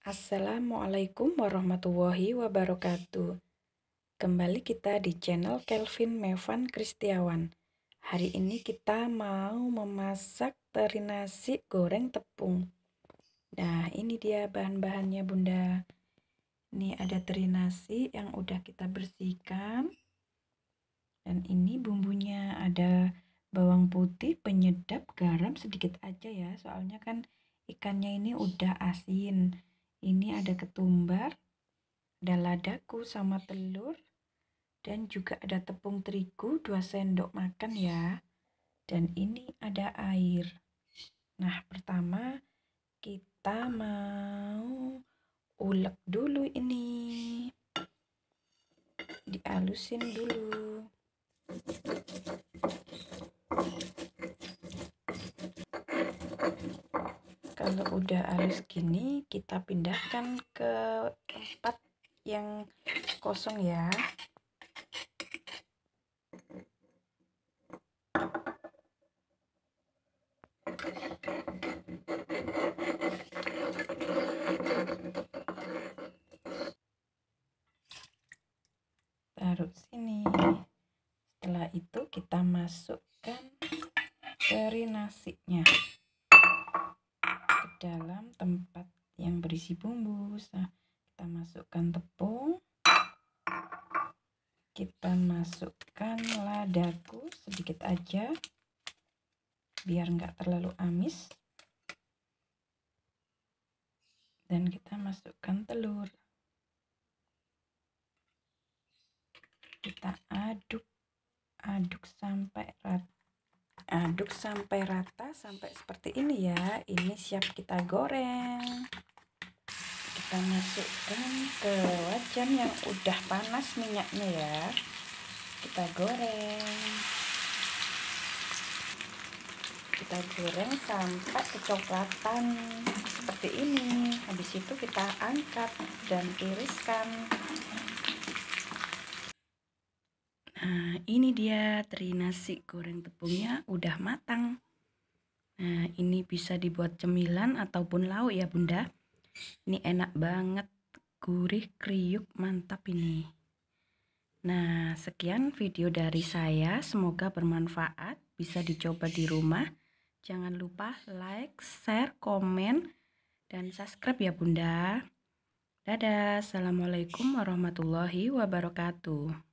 Assalamualaikum warahmatullahi wabarakatuh. Kembali kita di channel Kelvin Mevan Kristiawan. Hari ini kita mau memasak teri nasi goreng tepung. Nah, ini dia bahan-bahannya Bunda. Ini ada teri nasi yang udah kita bersihkan. Dan ini bumbunya ada bawang putih, penyedap, garam sedikit aja ya. Soalnya kan ikannya ini udah asin ini ada ketumbar ada ladaku sama telur dan juga ada tepung terigu 2 sendok makan ya dan ini ada air nah pertama kita mau ulek dulu ini dialusin dulu kalau udah arus gini kita pindahkan ke tempat yang kosong ya taruh sini setelah itu kita masukkan dari nasinya dalam tempat yang berisi bumbu nah, kita masukkan tepung kita masukkan ladaku sedikit aja biar nggak terlalu amis dan kita masukkan telur kita aduk aduk sampai rata aduk sampai rata sampai seperti ini ya ini siap kita goreng kita masukkan ke wajan yang udah panas minyaknya ya kita goreng kita goreng sampai kecoklatan seperti ini habis itu kita angkat dan tiriskan Nah, ini dia teri nasi goreng tepungnya udah matang. Nah, ini bisa dibuat cemilan ataupun lauk ya, Bunda. Ini enak banget, gurih, kriuk, mantap ini. Nah, sekian video dari saya. Semoga bermanfaat, bisa dicoba di rumah. Jangan lupa like, share, komen, dan subscribe ya, Bunda. Dadah, Assalamualaikum warahmatullahi wabarakatuh.